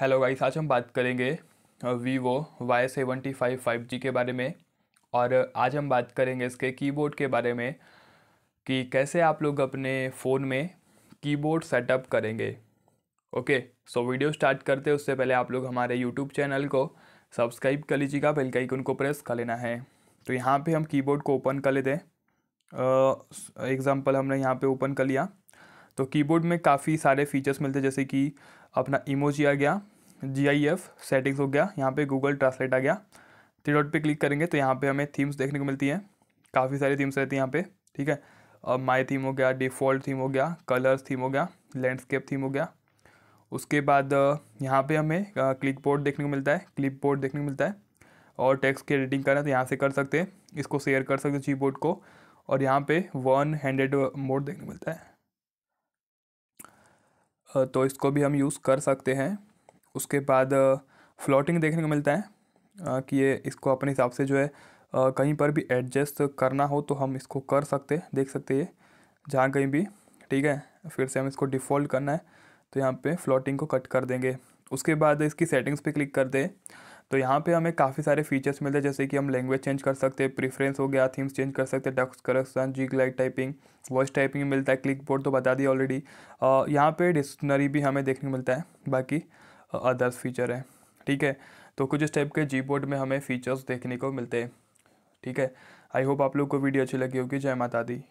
hello guys आज हम बात करेंगे Vivo Y seventy five five G के बारे में और आज हम बात करेंगे इसके कीबोर्ड के बारे में कि कैसे आप लोग अपने फ़ोन में कीबोर्ड सेटअप करेंगे ओके सो वीडियो स्टार्ट करते उससे पहले आप लोग हमारे यूट्यूब चैनल को सब्सक्राइब कर लीजिएगा बेल का आइकन को प्रेस कर लेना है तो यहाँ पे हम कीबोर्ड को ओपन कर लेते हैं एग्ज़ाम्पल हमने यहाँ पे ओपन कर लिया तो कीबोर्ड में काफ़ी सारे फीचर्स मिलते हैं जैसे कि अपना इमोजी आ गया जी आई एफ सेटिंग्स हो गया यहाँ पे गूगल ट्रांसलेट आ गया थ्री डॉट पे क्लिक करेंगे तो यहाँ पे हमें थीम्स देखने को मिलती हैं काफ़ी सारी थीम्स रहती हैं यहाँ पे ठीक है अब माई थीम हो गया डिफ़ॉल्ट थीम हो गया कलर्स थीम हो गया लैंडस्केप थीम हो गया उसके बाद यहाँ पे हमें क्लिक बोर्ड देखने को मिलता है क्लिप बोर्ड देखने को मिलता है और टेक्स्ट की एडिटिंग करना तो यहाँ से कर सकते हैं इसको शेयर कर सकते हैं जी बोर्ड को और यहाँ पे वन हैंडेड मोड देखने को मिलता है तो इसको भी हम यूज़ कर सकते हैं उसके बाद फ्लोटिंग देखने को मिलता है कि ये इसको अपने हिसाब से जो है कहीं पर भी एडजस्ट करना हो तो हम इसको कर सकते देख सकते ये जहाँ कहीं भी ठीक है फिर से हम इसको डिफ़ॉल्ट करना है तो यहाँ पे फ्लोटिंग को कट कर देंगे उसके बाद इसकी सेटिंग्स पे क्लिक कर दें तो यहाँ पे हमें काफ़ी सारे फीचर्स मिलते हैं जैसे कि हम लैंग्वेज चेंज कर सकते हैं प्रेफरेंस हो गया थीम्स चेंज कर सकते हैं डक्स करक्शन जी लाइट टाइपिंग वॉइस टाइपिंग मिलता है क्लिक बोर्ड तो बता दिया ऑलरेडी यहाँ पे डिक्शनरी भी हमें देखने को मिलता है बाकी अदर्स फीचर हैं ठीक है तो कुछ इस टाइप के जी बोर्ड में हमें फीचर्स देखने को मिलते हैं ठीक है आई होप आप लोग को वीडियो अच्छी लगी होगी जय माता दी